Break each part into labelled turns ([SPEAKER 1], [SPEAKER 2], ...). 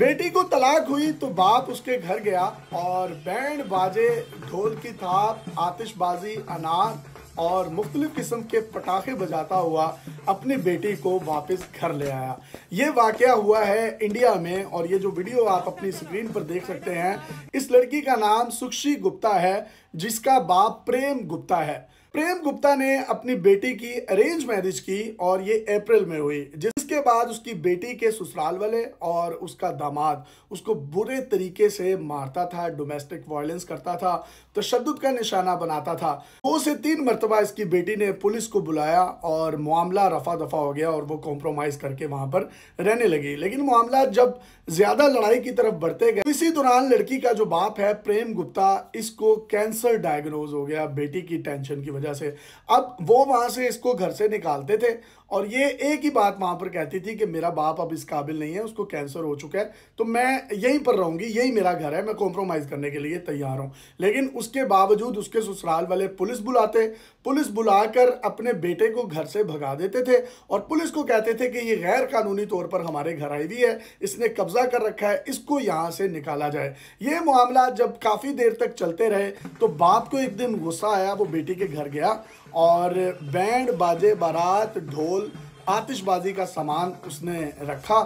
[SPEAKER 1] बेटी को तलाक हुई तो बाप उसके घर गया और बैंड बाजे ढोल की थाप आतिशबाजी अनार और मुख्तलिफ किस्म के पटाखे बजाता हुआ अपनी बेटी को वापस घर ले आया ये वाक़ हुआ है इंडिया में और ये जो वीडियो आप अपनी स्क्रीन पर देख सकते हैं इस लड़की का नाम सुक्षी गुप्ता है जिसका बाप प्रेम गुप्ता है प्रेम गुप्ता ने अपनी बेटी की अरेंज मैरिज की और ये अप्रैल में हुई जिस इसके बाद उसकी बेटी के ससुराल वाले और उसका दामाद उसको बुरे तरीके से मारता था डोमेस्टिक वायलेंस करता था तशद का निशाना बनाता था दो से तीन मरतबा इसकी बेटी ने पुलिस को बुलाया और मामला रफा दफा हो गया और वो कॉम्प्रोमाइज़ करके वहां पर रहने लगी लेकिन मामला जब ज़्यादा लड़ाई की तरफ बढ़ते गए इसी दौरान लड़की का जो बाप है प्रेम गुप्ता इसको कैंसर डायग्नोज हो गया बेटी की टेंशन की वजह से अब वो वहां से इसको घर से निकालते थे और ये एक ही बात वहाँ पर कहती थी कि मेरा बाप अब इस काबिल नहीं है उसको कैंसर हो चुका है तो मैं यहीं पर रहूँगी यही मेरा घर है मैं कॉम्प्रोमाइज़ करने के लिए तैयार हूँ लेकिन उसके बावजूद उसके ससुराल वाले पुलिस बुलाते पुलिस बुलाकर अपने बेटे को घर से भगा देते थे और पुलिस को कहते थे कि ये गैर कानूनी तौर पर हमारे घर आई हुई है इसने कब्जा कर रखा है इसको यहाँ से निकाला जाए ये मामला जब काफ़ी देर तक चलते रहे तो बाप को एक दिन गुस्सा आया वो बेटी के घर गया और बैंड बाजे बारात ढोल आतिशबाजी का सामान उसने रखा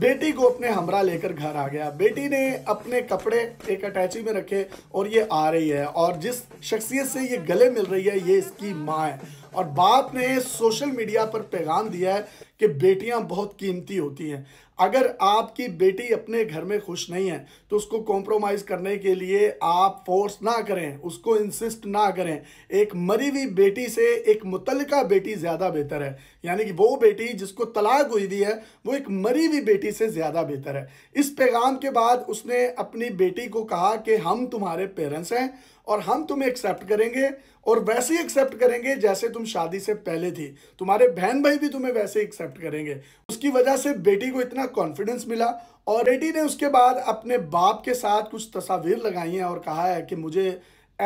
[SPEAKER 1] बेटी को अपने हमरा लेकर घर आ गया बेटी ने अपने कपड़े एक अटैची में रखे और ये आ रही है और जिस शख्सियत से ये गले मिल रही है ये इसकी माँ है और बाप ने सोशल मीडिया पर पैगाम दिया है कि बेटियां बहुत कीमती होती हैं अगर आपकी बेटी अपने घर में खुश नहीं है तो उसको कॉम्प्रोमाइज़ करने के लिए आप फोर्स ना करें उसको इंसिस्ट ना करें एक मरी हुई बेटी से एक मुतलका बेटी ज़्यादा बेहतर है यानी कि वो बेटी जिसको तलाक हुई हुई है वो एक मरी हुई बेटी से ज़्यादा बेहतर है इस पैगाम के बाद उसने अपनी बेटी को कहा कि हम तुम्हारे पेरेंट्स हैं और हम तुम्हें एक्सेप्ट करेंगे और वैसे ही एक्सेप्ट करेंगे जैसे तुम शादी से पहले थी तुम्हारे बहन भाई भी तुम्हें वैसे एक्सेप्ट करेंगे उसकी वजह से बेटी को इतना कॉन्फिडेंस मिला और बेटी ने उसके बाद अपने बाप के साथ कुछ तस्वीर लगाई हैं और कहा है कि मुझे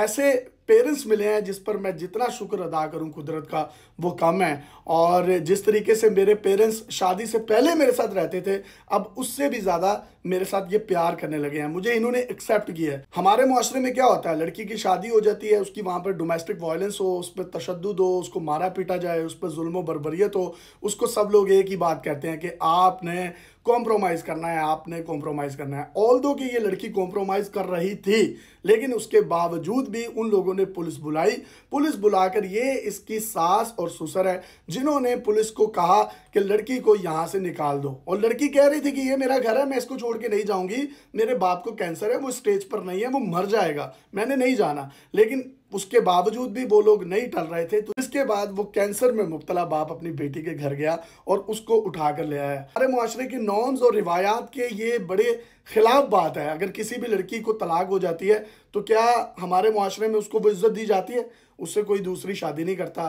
[SPEAKER 1] ऐसे पेरेंट्स मिले हैं जिस पर मैं जितना शुक्र अदा करूं कुदरत का वो कम है और जिस तरीके से मेरे पेरेंट्स शादी से पहले मेरे साथ रहते थे अब उससे भी ज़्यादा मेरे साथ ये प्यार करने लगे हैं मुझे इन्होंने एक्सेप्ट किया है हमारे माशरे में क्या होता है लड़की की शादी हो जाती है उसकी वहाँ पर डोमेस्टिक वायलेंस हो उस पर तशद हो उसको मारा पीटा जाए उस पर जुल्म बरबरीत हो उसको सब लोग एक ही बात कहते हैं कि आपने कॉम्प्रोमाइज़ करना है आपने कॉम्प्रोमाइज़ करना है ऑल दो कि ये लड़की कॉम्प्रोमाइज़ कर रही थी लेकिन उसके बावजूद भी उन लोगों ने उन्होंने पुलिस बुलाई पुलिस बुलाकर ये इसकी सास और ससुर है जिन्होंने पुलिस को कहा कि लड़की को यहाँ से निकाल दो और लड़की कह रही थी कि ये मेरा घर है मैं इसको छोड़ के नहीं जाऊँगी मेरे बाप को कैंसर है वो स्टेज पर नहीं है वो मर जाएगा मैंने नहीं जाना लेकिन उसके बावजूद भी वो लोग नहीं टल रहे थे तो इसके बाद वो कैंसर में मुबतला बाप अपनी बेटी के घर गया और उसको उठा कर ले आया हमारे माशरे की नॉर्म्स और रिवायात के ये बड़े खिलाफ बात है अगर किसी भी लड़की को तलाक हो जाती है तो क्या हमारे माशरे में उसको वो इज्जत दी जाती है उससे कोई दूसरी शादी नहीं करता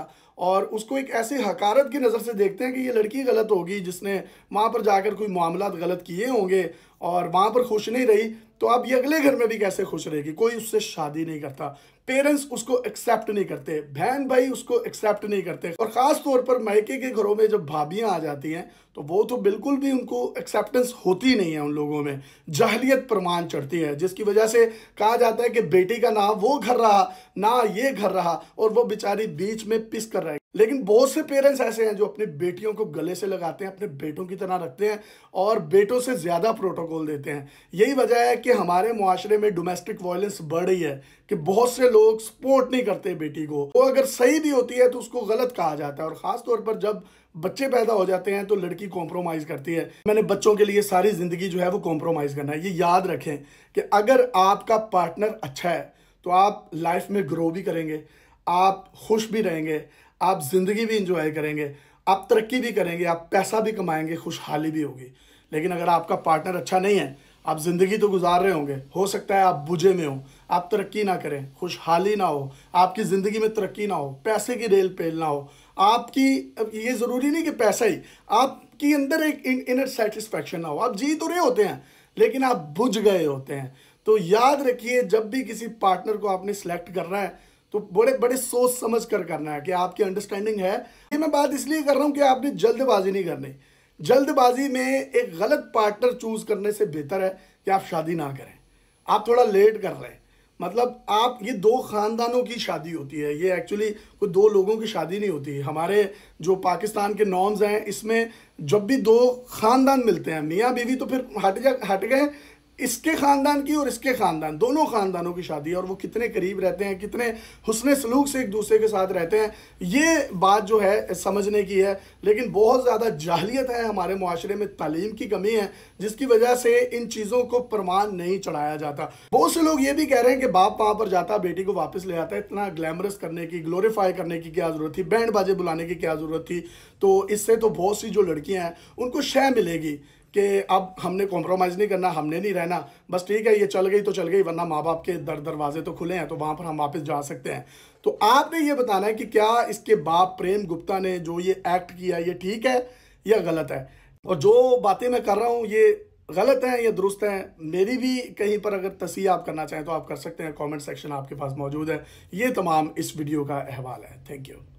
[SPEAKER 1] और उसको एक ऐसी हकारत की नज़र से देखते हैं कि ये लड़की गलत होगी जिसने वहाँ पर जाकर कोई मामला गलत किए होंगे और वहाँ पर खुश नहीं रही तो आप ये अगले घर में भी कैसे खुश रहेगी कोई उससे शादी नहीं करता पेरेंट्स उसको एक्सेप्ट नहीं करते बहन भाई उसको एक्सेप्ट नहीं करते और ख़ास तौर पर मायके के घरों में जब भाभियां आ जाती हैं तो वो तो बिल्कुल भी उनको एक्सेप्टेंस होती नहीं है उन लोगों में जहलियत प्रमाण चढ़ती है जिसकी वजह से कहा जाता है कि बेटी का ना वो घर रहा ना ये घर रहा और वो बेचारी बीच में पिस कर रहे लेकिन बहुत से पेरेंट्स ऐसे हैं जो अपने बेटियों को गले से लगाते हैं अपने बेटों की तरह रखते हैं और बेटों से ज़्यादा प्रोटोकॉल देते हैं यही वजह है कि हमारे माशरे में डोमेस्टिक वायलेंस बढ़ रही है कि बहुत से लोग सपोर्ट नहीं करते बेटी को वो अगर सही भी होती है तो उसको गलत कहा जाता है और ख़ासतौर पर जब बच्चे पैदा हो जाते हैं तो लड़की कॉम्प्रोमाइज़ करती है मैंने बच्चों के लिए सारी ज़िंदगी जो है वो कॉम्प्रोमाइज़ करना है ये याद रखें कि अगर आपका पार्टनर अच्छा है तो आप लाइफ में ग्रो भी करेंगे आप खुश भी रहेंगे आप ज़िंदगी भी इंजॉय करेंगे आप तरक्की भी करेंगे आप पैसा भी कमाएंगे खुशहाली भी होगी लेकिन अगर आपका पार्टनर अच्छा नहीं है आप ज़िंदगी तो गुजार रहे होंगे हो सकता है आप बुझे में हो आप तरक्की ना करें खुशहाली ना हो आपकी ज़िंदगी में तरक्की ना हो पैसे की रेल पेल ना हो आपकी ये ज़रूरी नहीं कि पैसा ही आपके अंदर एक इनर सेटिस्फेक्शन ना हो आप जी तो रहे होते हैं लेकिन आप बुझ गए होते हैं तो याद रखिए जब भी किसी पार्टनर को आपने सेलेक्ट करना है तो बड़े बड़े सोच समझ कर करना है कि आपकी अंडरस्टैंडिंग है ये मैं बात इसलिए कर रहा हूँ कि आपने जल्दबाजी नहीं करनी जल्दबाजी में एक गलत पार्टनर चूज करने से बेहतर है कि आप शादी ना करें आप थोड़ा लेट कर रहे हैं मतलब आप ये दो ख़ानदानों की शादी होती है ये एक्चुअली कोई दो लोगों की शादी नहीं होती हमारे जो पाकिस्तान के नॉर्म्स हैं इसमें जब भी दो ख़ानदान मिलते हैं मियाँ बीवी तो फिर हट जा हट गए इसके ख़ानदान की और इसके ख़ानदान दोनों ख़ानदानों की शादी है और वो कितने करीब रहते हैं कितने हुसन सलूक से एक दूसरे के साथ रहते हैं ये बात जो है समझने की है लेकिन बहुत ज़्यादा जाहलीत है हमारे माशरे में तालीम की कमी है जिसकी वजह से इन चीज़ों को प्रमाण नहीं चढ़ाया जाता बहुत से लोग ये भी कह रहे हैं कि बाप वहाँ पर जाता बेटी को वापस ले आता इतना ग्लैमरस करने की ग्लोरीफाई करने की क्या ज़रूरत थी बैंड बाजे बुलाने की क्या ज़रूरत थी तो इससे तो बहुत सी जो लड़कियाँ हैं उनको शह मिलेगी कि अब हमने कॉम्प्रोमाइज़ नहीं करना हमने नहीं रहना बस ठीक है ये चल गई तो चल गई वरना माँ बाप के दर दरवाजे तो खुले हैं तो वहाँ पर हम वापस जा सकते हैं तो आपने ये बताना है कि क्या इसके बाप प्रेम गुप्ता ने जो ये एक्ट किया ये ठीक है या गलत है और जो बातें मैं कर रहा हूँ ये गलत हैं या दुरुस्त हैं मेरी भी कहीं पर अगर तसी आप करना चाहें तो आप कर सकते हैं कॉमेंट सेक्शन आपके पास मौजूद है ये तमाम इस वीडियो का अहवाल है थैंक यू